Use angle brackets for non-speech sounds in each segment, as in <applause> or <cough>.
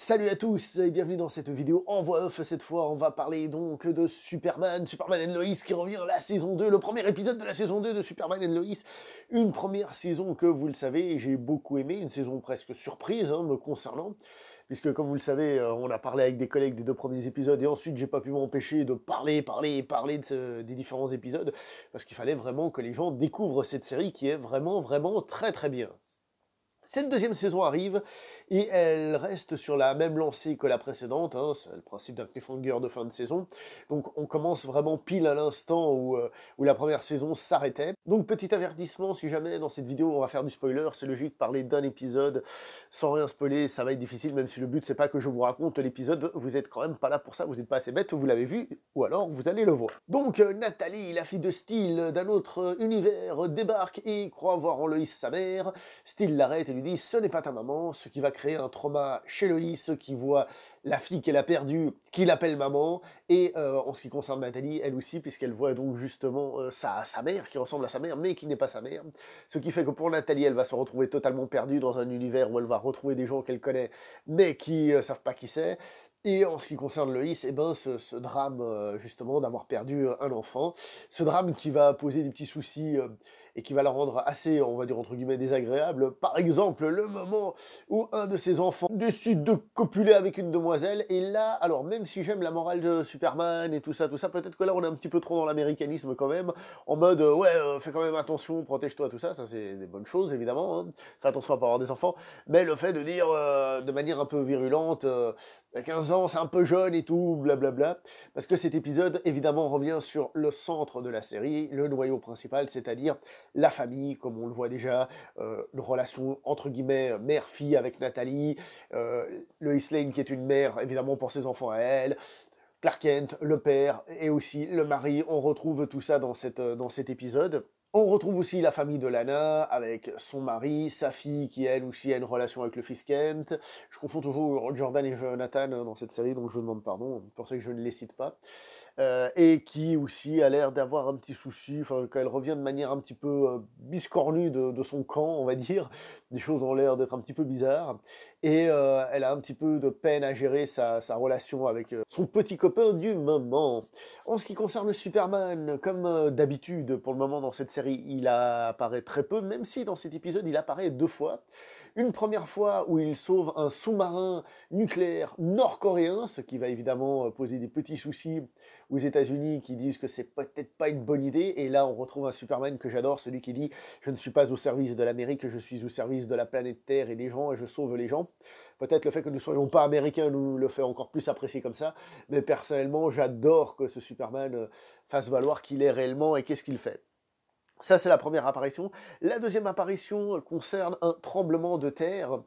Salut à tous et bienvenue dans cette vidéo en voix off. Cette fois, on va parler donc de Superman, Superman et Lois qui revient la saison 2, le premier épisode de la saison 2 de Superman et Lois. Une première saison que vous le savez, j'ai beaucoup aimé, une saison presque surprise hein, me concernant puisque comme vous le savez, euh, on a parlé avec des collègues des deux premiers épisodes, et ensuite j'ai pas pu m'empêcher de parler, parler, parler des différents épisodes, parce qu'il fallait vraiment que les gens découvrent cette série qui est vraiment, vraiment très très bien. Cette deuxième saison arrive et elle reste sur la même lancée que la précédente. Hein. c'est le principe d'un cliffhanger de fin de saison. Donc on commence vraiment pile à l'instant euh, où, la première saison s'arrêtait. Donc petit avertissement, si jamais dans cette vidéo on va faire du spoiler, c'est logique, de parler d'un épisode sans rien spoiler, ça va être difficile, même si le but c'est pas que je vous raconte l'épisode, vous êtes quand même pas là pour ça, vous êtes pas assez bête, vous l'avez vu, ou alors vous allez le voir. Donc euh, Nathalie, la fille de Steele d'un autre univers, débarque et croit voir en Loïs sa mère. Steele l'arrête et dit ce n'est pas ta maman, ce qui va créer un trauma chez Loïs, qui voit la fille qu'elle a perdue, qu'il appelle maman, et euh, en ce qui concerne Nathalie, elle aussi, puisqu'elle voit donc justement euh, sa, mère, qui ressemble à sa mère, mais qui n'est pas sa mère. Ce qui fait que pour Nathalie, elle va se retrouver totalement perdue dans un univers où elle va retrouver des gens qu'elle connaît, mais qui ne euh, savent pas qui c'est. Et en ce qui concerne Loïs, et eh ben, ce drame justement d'avoir perdu un enfant, ce drame qui va poser des petits soucis et qui va la rendre assez, on va dire entre guillemets, désagréable. Par exemple, le moment où un de ses enfants décide de copuler avec une demoiselle, et là, alors même si j'aime la morale de Superman et tout ça, tout ça, peut-être que là on est un petit peu trop dans l'américanisme quand même, en mode euh, ouais, euh, fais quand même attention, protège-toi, tout ça, ça c'est des bonnes choses évidemment, hein. fais attention à pas avoir des enfants, mais le fait de dire euh, de manière un peu virulente, 15 ans, c'est un peu jeune et tout, blablabla. Bla bla. Parce que cet épisode, évidemment, revient sur le centre de la série, le noyau principal, c'est-à-dire la famille, comme on le voit déjà, euh, une relation entre guillemets euh, mère-fille avec Nathalie, euh, le Lois qui est une mère évidemment pour ses enfants à elle, Clark Kent, le père et aussi le mari. On retrouve tout ça dans, dans cet épisode. On retrouve aussi la famille de Lana avec son mari, sa fille qui elle aussi a une relation avec le fils Kent. Je confonds toujours Jordan et Jonathan dans cette série, donc je demande pardon pour ça que je ne les cite pas. Euh, et qui aussi a l'air d'avoir un petit souci, enfin, quand elle revient de manière un petit peu euh, biscornue de, son camp, on va dire, des choses ont l'air d'être un petit peu bizarres, et euh, elle a un petit peu de peine à gérer sa, sa relation avec son petit copain du moment. En ce qui concerne Superman, comme d'habitude pour le moment dans cette série, il apparaît très peu, même si dans cet épisode il apparaît deux fois. Une première fois où il sauve un sous-marin nucléaire nord-coréen, ce qui va évidemment euh, poser des petits soucis aux États-Unis qui disent que c'est peut-être pas une bonne idée. Et là, on retrouve un Superman que j'adore, celui qui dit Je ne suis pas au service de l'Amérique, je suis au service de la planète Terre et des gens, et je sauve les gens. Peut-être le fait que nous ne soyons pas américains nous le fait encore plus apprécier comme ça. Mais personnellement, j'adore que ce Superman euh, fasse valoir qu'il est réellement et qu'est-ce qu'il fait. Ça, c'est la première apparition. La deuxième apparition concerne un tremblement de terre.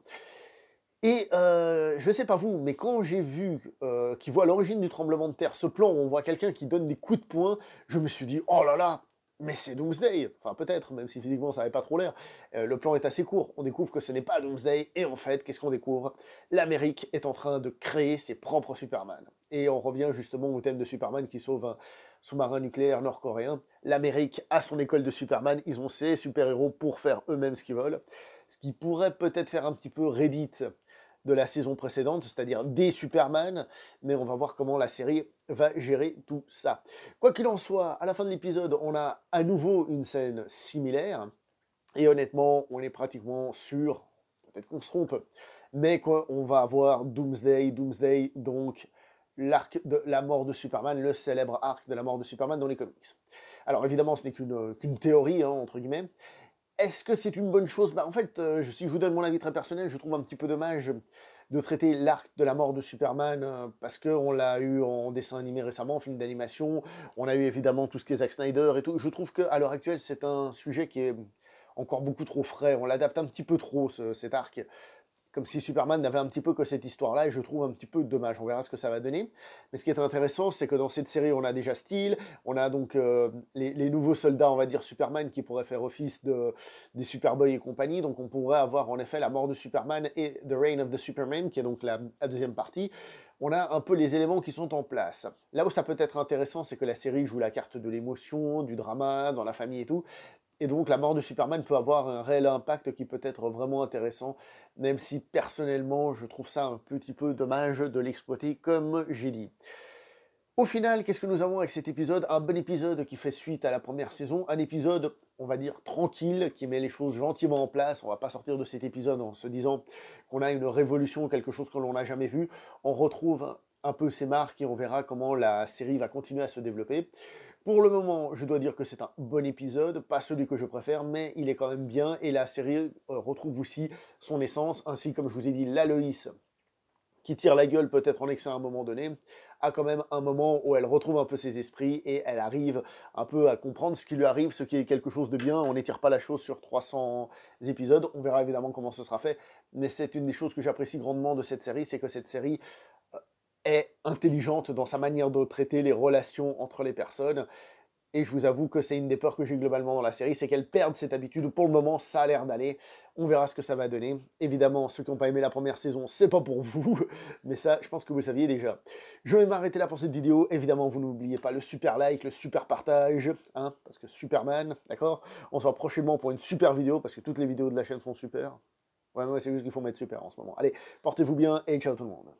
Et euh, je ne sais pas vous, mais quand j'ai vu euh, qui voit l'origine du tremblement de terre ce plan où on voit quelqu'un qui donne des coups de poing, je me suis dit oh là là, mais c'est Doomsday. Enfin peut-être, même si physiquement ça n'avait pas trop l'air. Euh, le plan est assez court. On découvre que ce n'est pas Doomsday et en fait, qu'est-ce qu'on découvre L'Amérique est en train de créer ses propres Superman et on revient justement au thème de Superman qui sauve un sous-marin nucléaire nord-coréen. L'Amérique a son école de Superman, ils ont ses super-héros pour faire eux-mêmes ce qu'ils veulent. Ce qui pourrait peut-être faire un petit peu Reddit de la saison précédente, c'est-à-dire des Superman, mais on va voir comment la série va gérer tout ça. Quoi qu'il en soit, à la fin de l'épisode, on a à nouveau une scène similaire, et honnêtement, on est pratiquement sûr, peut-être qu'on se trompe, mais quoi, on va avoir Doomsday, Doomsday, donc l'arc de la mort de Superman, le célèbre arc de la mort de Superman dans les comics. Alors évidemment, ce n'est qu'une euh, théorie, hein, entre guillemets. Est-ce que c'est une bonne chose bah, En fait, euh, si je vous donne mon avis très personnel, je trouve un petit peu dommage de traiter l'arc de la mort de Superman euh, parce parce qu'on l'a eu en dessin animé récemment, en film d'animation, on a eu évidemment tout ce qui est Zack Snyder et tout. Je trouve qu'à l'heure actuelle, c'est un sujet qui est encore beaucoup trop frais, on l'adapte un petit peu trop, cet arc comme si Superman n'avait un petit peu que cette histoire-là, et je trouve un petit peu dommage. On verra ce que ça va donner. Mais ce qui est intéressant, c'est que dans cette série, on a déjà Steel, on a donc euh, les, nouveaux soldats, on va dire Superman, qui pourraient faire office de, des Superboy et compagnie. Donc on pourrait avoir en effet la mort de Superman et The Reign of the Superman, qui est donc la, la deuxième partie on a un peu les éléments qui sont en place. Là où ça peut être intéressant, c'est que la série joue la carte de l'émotion, du drama, dans la famille et tout, et donc la mort de Superman peut avoir un réel impact qui peut être vraiment intéressant, même si personnellement je trouve ça un petit peu dommage de l'exploiter comme j'ai dit. Au final, qu'est-ce que nous avons avec cet épisode Un bon épisode qui fait suite à la première saison, un épisode, on va dire, tranquille, qui met les choses gentiment en place. On va pas sortir de cet épisode en se disant qu'on a une révolution, quelque chose que l'on n'a jamais vu. On retrouve un peu ses marques et on verra comment la série va continuer à se développer. Pour le moment, je dois dire que c'est un bon épisode, pas celui que je préfère, mais il est quand même bien et la série euh, retrouve aussi son essence, ainsi comme je vous ai dit, l'Aloïs qui tire la gueule peut-être en excès à un moment donné, a quand même un moment où elle retrouve un peu ses esprits et elle arrive un peu à comprendre ce qui lui arrive, ce qui est quelque chose de bien. On n'étire pas la chose sur 300 épisodes. On verra évidemment comment ce sera fait. Mais c'est une des choses que j'apprécie grandement de cette série, c'est que cette série est intelligente dans sa manière de traiter les relations entre les personnes. Et je vous avoue que c'est une des peurs que j'ai globalement dans la série, c'est qu'elle perde cette habitude. Pour le moment, ça a l'air d'aller. On verra ce que ça va donner. Évidemment, ceux qui n'ont pas aimé la première saison, c'est pas pour vous. <laughs> Mais ça, je pense que vous le saviez déjà. Je vais m'arrêter là pour cette vidéo. Évidemment, vous n'oubliez pas le super like, le super partage. Hein, parce que Superman, d'accord On se voit prochainement pour une super vidéo, parce que toutes les vidéos de la chaîne sont super. Ouais, non, c'est juste qu'il faut mettre super en ce moment. Allez, portez-vous bien et ciao tout le monde.